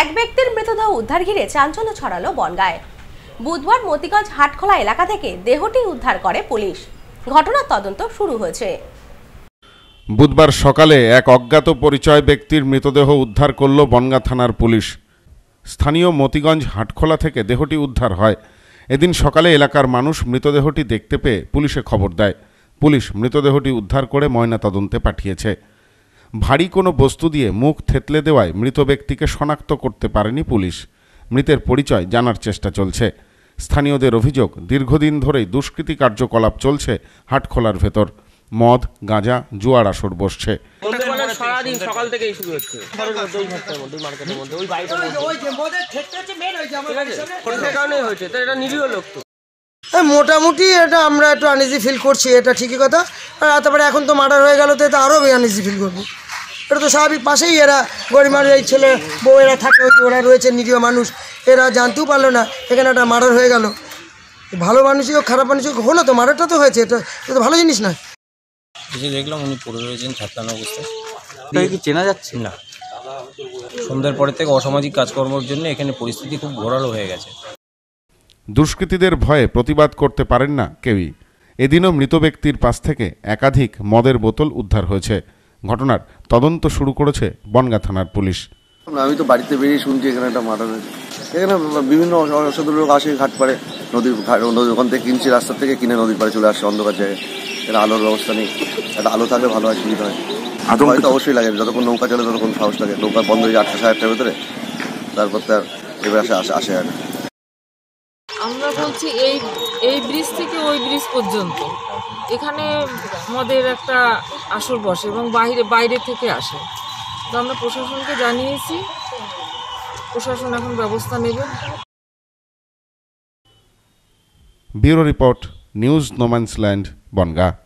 এক ব্যক্তির মৃতদেহ উদ্ধার ঘিরে চাঞ্চল্য ছড়ালো বনগায় বুধবার মতিগঞ্জ হাটখোলা এলাকা থেকে দেহটি উদ্ধার করে পুলিশ ঘটনার তদন্ত শুরু হয়েছে বুধবার সকালে এক অজ্ঞাত পরিচয় ব্যক্তির মৃতদেহ উদ্ধার করল বনগা থানার পুলিশ স্থানীয় মতিগঞ্জ হাটখোলা থেকে দেহটি উদ্ধার হয় এদিন সকালে এলাকার মানুষ মৃতদেহটি দেখতে পেয়ে পুলিশে খবর দেয় পুলিশ মৃতদেহটি উদ্ধার করে ময়না তদন্তে পাঠিয়েছে ভারী কোনো বস্তু দিয়ে মুখ থেতলে দেওয়ায় মৃত ব্যক্তিকে শনাক্ত করতে পারেনি পুলিশ মৃতের পরিচয় জানার চেষ্টা চলছে স্থানীয়দের অভিযোগ দীর্ঘদিন ধরেই দুষ্কৃতি কার্যকলাপ চলছে হাটখোলার ভেতর মদ গাঁজা জুয়ার আসর বসছে সারাদিন সকাল থেকেই শুরু হচ্ছে হ্যাঁ, মোটামুটি এটা আমরা একটু আনইজি ফিল করছি এটা ঠিকই কথা আর তারপরে এখন তো মার্ডার হয়ে গেল তো এটা আরও আনইজি ফিল করবো এটা তো স্বাভাবিক পাশেই এরা গরিব মানুষ এই ছেলে বউ এরা থাকে ওরা রয়েছে নিরীহ মানুষ এরা জানতেও পারলো না এখানে একটা মার্ডার হয়ে গেল ভালো মানুষই হোক খারাপ মানুষই হোক হলো তো মার্ডারটা তো হয়েছে এটা এটা তো ভালো জিনিস না দেখলাম উনি পড়ে রয়েছেন অবস্থায় কি চেনা যাচ্ছে না সন্ধ্যার পরের থেকে অসামাজিক কাজকর্মের জন্য এখানে পরিস্থিতি খুব ঘোরালো হয়ে গেছে দুষ্কৃতীদের ভয়ে প্রতিবাদ করতে পারেন না কেউই এদিনও মৃত ব্যক্তির পাশ থেকে একাধিক মদের বোতল উদ্ধার হয়েছে ঘটনার তদন্ত শুরু করেছে বনগা থানার পুলিশ আমি তো বাড়িতে বেরিয়ে শুনছি এখানে একটা মারা হয়েছে এখানে বিভিন্ন অসাধু লোক আসে ঘাট পারে নদীর ওখান থেকে কিনছে রাস্তার থেকে কিনে নদীর পাড়ে চলে আসছে অন্ধকার জায়গায় এটা আলোর ব্যবস্থা নেই একটা আলো থাকলে ভালো হয় সুবিধা হয় হয়তো অবশ্যই লাগে যতক্ষণ নৌকা চলে ততক্ষণ সাহস লাগে নৌকা বন্ধ হয়ে আটটা সাড়ে আটটার ভেতরে তারপর তার এবার আসে আসে আর আমরা বলছি এই এই ব্রিজ থেকে ওই ব্রিজ পর্যন্ত এখানে আমাদের একটা আসর বসে এবং বাইরে বাইরে থেকে আসে তো আমরা প্রশাসনকে জানিয়েছি প্রশাসন এখন ব্যবস্থা নেবে bureau report news no man's land Bongaon